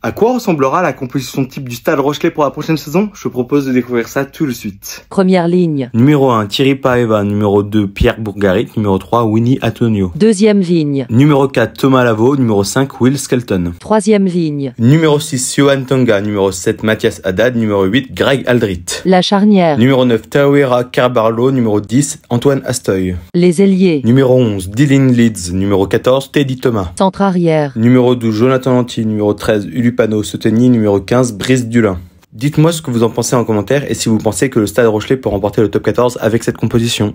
À quoi ressemblera la composition type du Stade Rochelet pour la prochaine saison Je vous propose de découvrir ça tout de suite. Première ligne. Numéro 1, Thierry Paeva. Numéro 2, Pierre Bourgarit. Numéro 3, Winnie Antonio. Deuxième ligne. Numéro 4, Thomas Lavaux. Numéro 5, Will Skelton. Troisième ligne. Numéro 6, Johan Tonga. Numéro 7, Mathias Haddad. Numéro 8, Greg Aldrit. La charnière. Numéro 9, Tawera Carbarlo. Numéro 10, Antoine Astoy. Les ailiers. Numéro 11, Dylan Leeds. Numéro 14, Teddy Thomas. Centre arrière. Numéro 12, Jonathan Lanty. Numéro 13, panneau, soutenu numéro 15, Brice Dulin. Dites-moi ce que vous en pensez en commentaire et si vous pensez que le Stade Rochelet peut remporter le top 14 avec cette composition.